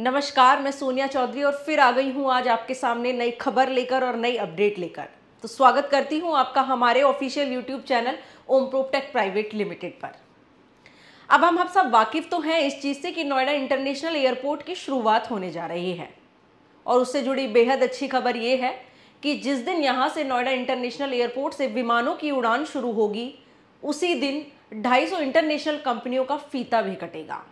नमस्कार मैं सोनिया चौधरी और फिर आ गई हूँ आज आपके सामने नई खबर लेकर और नई अपडेट लेकर तो स्वागत करती हूँ आपका हमारे official YouTube channel Om Proptech private limited पर अब हम हम सब वाकिफ तो हैं इस चीज़ से कि नोएडा इंटरनेशनल एयरपोर्ट की शुरुआत होने जा रही है और उससे जुड़ी बेहद अच्छी खबर ये है कि जिस दिन यहाँ से नोएडा इंटरनेशनल एयरपोर्ट से विमानों की उड़ान शुरू होगी उसी दिन 250 इंटरनेशनल कंपनियों का फीता भी कटेगा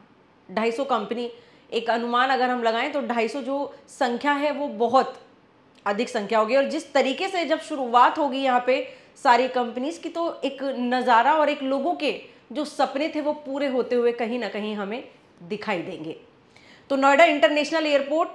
250 कंपनी एक अनुमान अगर हम लगाएं तो 250 जो संख्या है वो बहुत अधिक संख्या होगी और जिस तरीके से जब शुरुआत होगी यहाँ पे सारी कंपनीज की तो एक नज़ारा और एक लोगों के जो सपने थे वो पूरे होते हुए कहीं ना कहीं हमें दिखाई देंगे तो नोएडा इंटरनेशनल एयरपोर्ट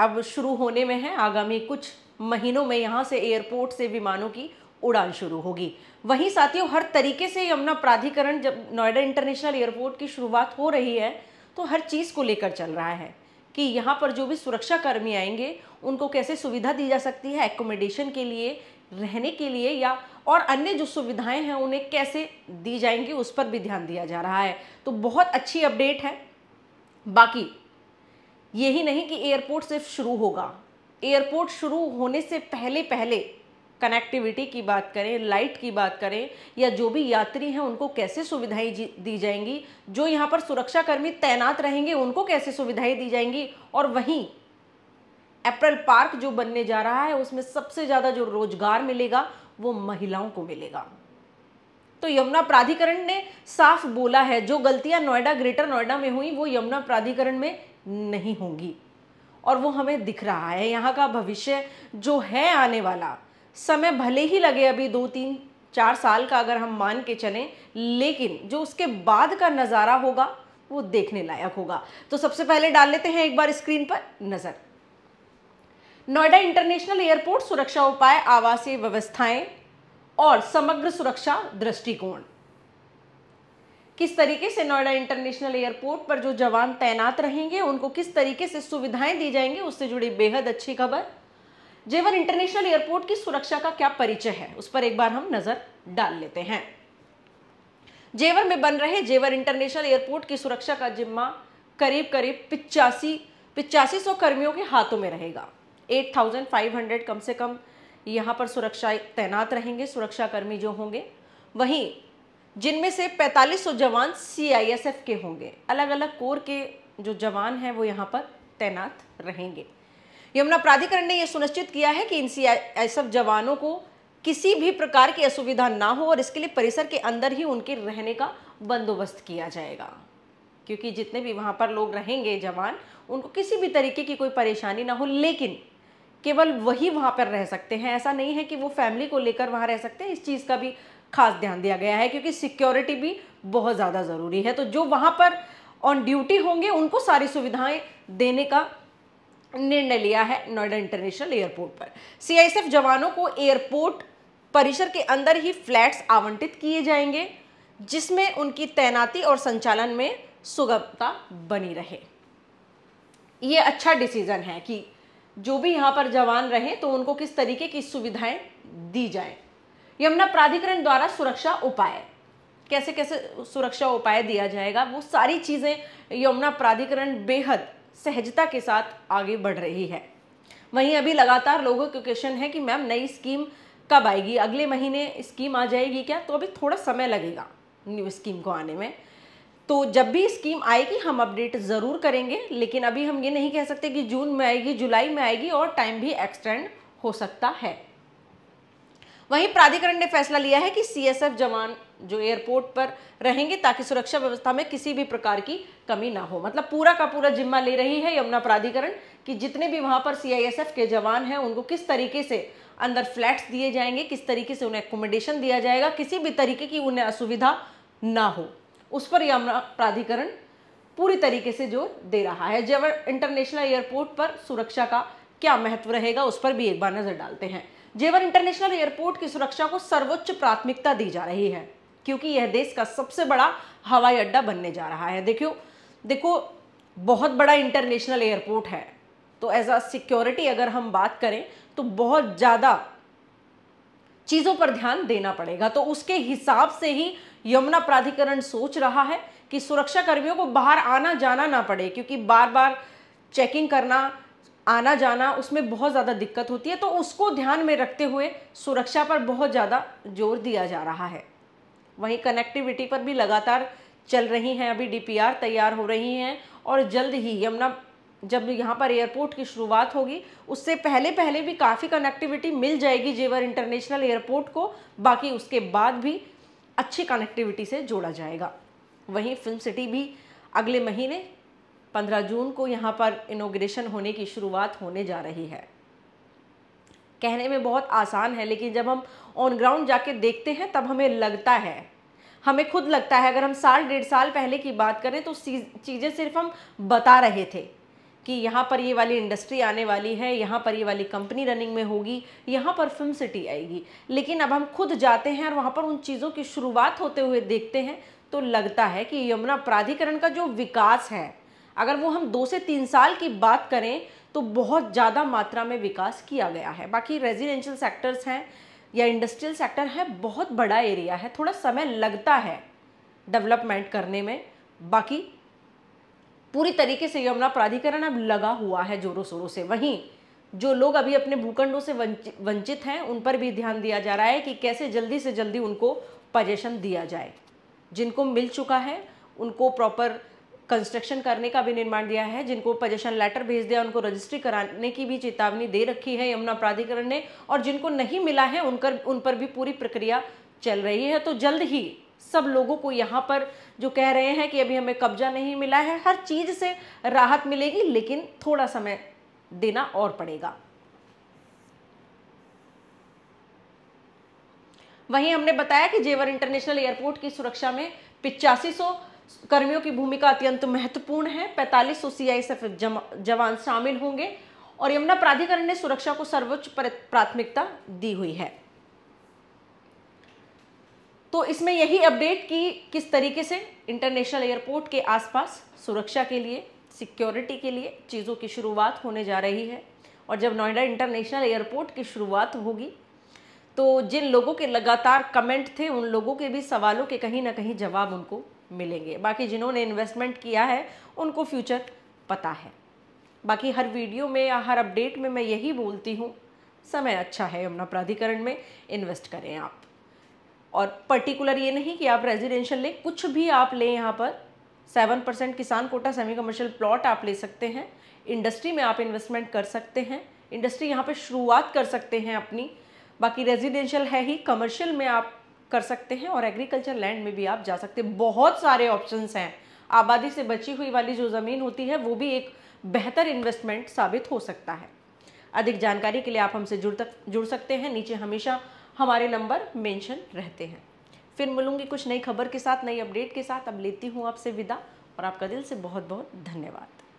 अब शुरू होने में है आगामी कुछ महीनों में यहाँ से एयरपोर्ट से विमानों की उड़ान शुरू होगी वहीं साथियों हर तरीके से यमुना प्राधिकरण जब नोएडा इंटरनेशनल एयरपोर्ट की शुरुआत हो रही है तो हर चीज़ को लेकर चल रहा है कि यहाँ पर जो भी सुरक्षाकर्मी आएंगे उनको कैसे सुविधा दी जा सकती है एकोमोडेशन के लिए रहने के लिए या और अन्य जो सुविधाएं हैं उन्हें कैसे दी जाएंगी उस पर भी ध्यान दिया जा रहा है तो बहुत अच्छी अपडेट है बाकी यही नहीं कि एयरपोर्ट सिर्फ शुरू होगा एयरपोर्ट शुरू होने से पहले पहले कनेक्टिविटी की बात करें लाइट की बात करें या जो भी यात्री हैं उनको कैसे सुविधाएं दी जाएंगी जो यहाँ पर सुरक्षाकर्मी तैनात रहेंगे उनको कैसे सुविधाएं दी जाएंगी और वहीं अप्रैल पार्क जो बनने जा रहा है उसमें सबसे ज़्यादा जो रोजगार मिलेगा वो महिलाओं को मिलेगा तो यमुना प्राधिकरण ने साफ बोला है जो गलतियां नोएडा ग्रेटर नोएडा में हुई वो यमुना प्राधिकरण में नहीं होंगी और वो हमें दिख रहा है यहाँ का भविष्य जो है आने वाला समय भले ही लगे अभी दो तीन चार साल का अगर हम मान के चलें लेकिन जो उसके बाद का नज़ारा होगा वो देखने लायक होगा तो सबसे पहले डाल लेते हैं एक बार स्क्रीन पर नज़र नोएडा इंटरनेशनल एयरपोर्ट सुरक्षा उपाय आवासीय व्यवस्थाएं और समग्र सुरक्षा दृष्टिकोण किस तरीके से नोएडा इंटरनेशनल एयरपोर्ट पर जो जवान तैनात रहेंगे उनको किस तरीके से सुविधाएं दी जाएंगी उससे जुड़ी बेहद अच्छी खबर जेवर इंटरनेशनल एयरपोर्ट की सुरक्षा का क्या परिचय है उस पर एक बार हम नजर डाल लेते हैं जेवर में बन रहे जेवर इंटरनेशनल एयरपोर्ट की सुरक्षा का जिम्मा करीब करीब पिचासी पिचासी सौ कर्मियों के हाथों में रहेगा 8,500 कम से कम यहाँ पर सुरक्षा तैनात रहेंगे सुरक्षाकर्मी जो होंगे वहीं जिनमें से 4500 जवान सीआईएसएफ के होंगे अलग अलग कोर के जो जवान हैं वो यहाँ पर तैनात रहेंगे यमुना प्राधिकरण ने यह सुनिश्चित किया है कि एनसीआईएसएफ जवानों को किसी भी प्रकार की असुविधा ना हो और इसके लिए परिसर के अंदर ही उनके रहने का बंदोबस्त किया जाएगा क्योंकि जितने भी वहाँ पर लोग रहेंगे जवान उनको किसी भी तरीके की कोई परेशानी ना हो लेकिन केवल वही वहां पर रह सकते हैं ऐसा नहीं है कि वो फैमिली को लेकर वहाँ रह सकते हैं इस चीज़ का भी खास ध्यान दिया गया है क्योंकि सिक्योरिटी भी बहुत ज़्यादा ज़रूरी है तो जो वहां पर ऑन ड्यूटी होंगे उनको सारी सुविधाएं देने का निर्णय लिया है नोएडा इंटरनेशनल एयरपोर्ट पर सीआईएसएफ जवानों को एयरपोर्ट परिसर के अंदर ही फ्लैट्स आवंटित किए जाएंगे जिसमें उनकी तैनाती और संचालन में सुगमता बनी रहे ये अच्छा डिसीजन है कि जो भी यहाँ पर जवान रहे तो उनको किस तरीके की सुविधाएं दी जाए यमुना प्राधिकरण द्वारा सुरक्षा उपाय कैसे कैसे सुरक्षा उपाय दिया जाएगा वो सारी चीज़ें यमुना प्राधिकरण बेहद सहजता के साथ आगे बढ़ रही है वहीं अभी लगातार लोगों के क्वेश्चन है कि मैम नई स्कीम कब आएगी अगले महीने स्कीम आ जाएगी क्या तो अभी थोड़ा समय लगेगा न्यू स्कीम को आने में तो जब भी स्कीम आएगी हम अपडेट ज़रूर करेंगे लेकिन अभी हम ये नहीं कह सकते कि जून में आएगी जुलाई में आएगी और टाइम भी एक्सटेंड हो सकता है वहीं प्राधिकरण ने फैसला लिया है कि सीएसएफ जवान जो एयरपोर्ट पर रहेंगे ताकि सुरक्षा व्यवस्था में किसी भी प्रकार की कमी ना हो मतलब पूरा का पूरा जिम्मा ले रही है यमुना प्राधिकरण कि जितने भी वहां पर सीआईएसएफ के जवान हैं उनको किस तरीके से अंदर फ्लैट्स दिए जाएंगे किस तरीके से उन्हें एकोमोडेशन दिया जाएगा किसी भी तरीके की उन्हें असुविधा ना हो उस पर यमुना प्राधिकरण पूरी तरीके से जोर दे रहा है जब इंटरनेशनल एयरपोर्ट पर सुरक्षा का क्या महत्व रहेगा उस पर भी एक बार नजर डालते हैं जेवर इंटरनेशनल एयरपोर्ट की सुरक्षा को सर्वोच्च प्राथमिकता दी जा रही है क्योंकि यह देश का सबसे बड़ा हवाई अड्डा बनने जा रहा है देखियो देखो बहुत बड़ा इंटरनेशनल एयरपोर्ट है तो एज अ सिक्योरिटी अगर हम बात करें तो बहुत ज़्यादा चीज़ों पर ध्यान देना पड़ेगा तो उसके हिसाब से ही यमुना प्राधिकरण सोच रहा है कि सुरक्षा कर्मियों को बाहर आना जाना ना पड़े क्योंकि बार बार चेकिंग करना आना जाना उसमें बहुत ज़्यादा दिक्कत होती है तो उसको ध्यान में रखते हुए सुरक्षा पर बहुत ज़्यादा जोर दिया जा रहा है वहीं कनेक्टिविटी पर भी लगातार चल रही हैं अभी डीपीआर तैयार हो रही हैं और जल्द ही यमुना जब यहाँ पर एयरपोर्ट की शुरुआत होगी उससे पहले पहले भी काफ़ी कनेक्टिविटी मिल जाएगी जेवर इंटरनेशनल एयरपोर्ट को बाकी उसके बाद भी अच्छी कनेक्टिविटी से जोड़ा जाएगा वहीं फिल्म सिटी भी अगले महीने पंद्रह जून को यहाँ पर इनोग्रेशन होने की शुरुआत होने जा रही है कहने में बहुत आसान है लेकिन जब हम ऑन ग्राउंड जाके देखते हैं तब हमें लगता है हमें खुद लगता है अगर हम साल डेढ़ साल पहले की बात करें तो चीज़ें सिर्फ हम बता रहे थे कि यहाँ पर ये वाली इंडस्ट्री आने वाली है यहाँ पर ये वाली कंपनी रनिंग में होगी यहाँ पर फिल्म सिटी आएगी लेकिन अब हम खुद जाते हैं और वहाँ पर उन चीज़ों की शुरुआत होते हुए देखते हैं तो लगता है कि यमुना प्राधिकरण का जो विकास है अगर वो हम दो से तीन साल की बात करें तो बहुत ज़्यादा मात्रा में विकास किया गया है बाकी रेजिडेंशियल सेक्टर्स हैं या इंडस्ट्रियल सेक्टर है बहुत बड़ा एरिया है थोड़ा समय लगता है डेवलपमेंट करने में बाकी पूरी तरीके से यमुना प्राधिकरण अब लगा हुआ है जोरों शोरों से वहीं जो लोग अभी अपने भूखंडों से वंचित हैं उन पर भी ध्यान दिया जा रहा है कि कैसे जल्दी से जल्दी उनको पजेशन दिया जाए जिनको मिल चुका है उनको प्रॉपर कंस्ट्रक्शन करने का भी निर्माण दिया है जिनको पजेशन लेटर भेज दिया उनको रजिस्ट्री कराने की भी चेतावनी दे रखी है यमुना प्राधिकरण ने और जिनको नहीं मिला है उनकर उन पर भी पूरी प्रक्रिया चल रही है तो जल्द ही सब लोगों को यहाँ पर जो कह रहे हैं कि अभी हमें कब्जा नहीं मिला है हर चीज़ से राहत मिलेगी लेकिन थोड़ा समय देना और पड़ेगा वहीं हमने बताया कि जेवर इंटरनेशनल एयरपोर्ट की सुरक्षा में पिचासी सौ कर्मियों की भूमिका अत्यंत महत्वपूर्ण है पैंतालीस सौ जवान शामिल होंगे और यमुना प्राधिकरण ने सुरक्षा को सर्वोच्च प्राथमिकता दी हुई है तो इसमें यही अपडेट कि किस तरीके से इंटरनेशनल एयरपोर्ट के आसपास सुरक्षा के लिए सिक्योरिटी के लिए चीज़ों की शुरुआत होने जा रही है और जब नोएडा इंटरनेशनल एयरपोर्ट की शुरुआत होगी तो जिन लोगों के लगातार कमेंट थे उन लोगों के भी सवालों के कहीं ना कहीं जवाब उनको मिलेंगे बाकी जिन्होंने इन्वेस्टमेंट किया है उनको फ्यूचर पता है बाकी हर वीडियो में या हर अपडेट में मैं यही बोलती हूँ समय अच्छा है यमुना प्राधिकरण में इन्वेस्ट करें आप और पर्टिकुलर ये नहीं कि आप रेजिडेंशियल लें कुछ भी आप लें यहाँ पर सेवन परसेंट किसान कोटा सेमी कमर्शियल प्लॉट आप ले सकते हैं इंडस्ट्री में आप इन्वेस्टमेंट कर सकते हैं इंडस्ट्री यहाँ पे शुरुआत कर सकते हैं अपनी बाकी रेजिडेंशियल है ही कमर्शियल में आप कर सकते हैं और एग्रीकल्चर लैंड में भी आप जा सकते हैं बहुत सारे ऑप्शन हैं आबादी से बची हुई वाली जो ज़मीन होती है वो भी एक बेहतर इन्वेस्टमेंट साबित हो सकता है अधिक जानकारी के लिए आप हमसे जुड़ तक जुड़ सकते हैं नीचे हमेशा हमारे नंबर मेंशन रहते हैं फिर मिलूंगी कुछ नई खबर के साथ नई अपडेट के साथ अब लेती हूँ आपसे विदा और आपका दिल से बहुत बहुत धन्यवाद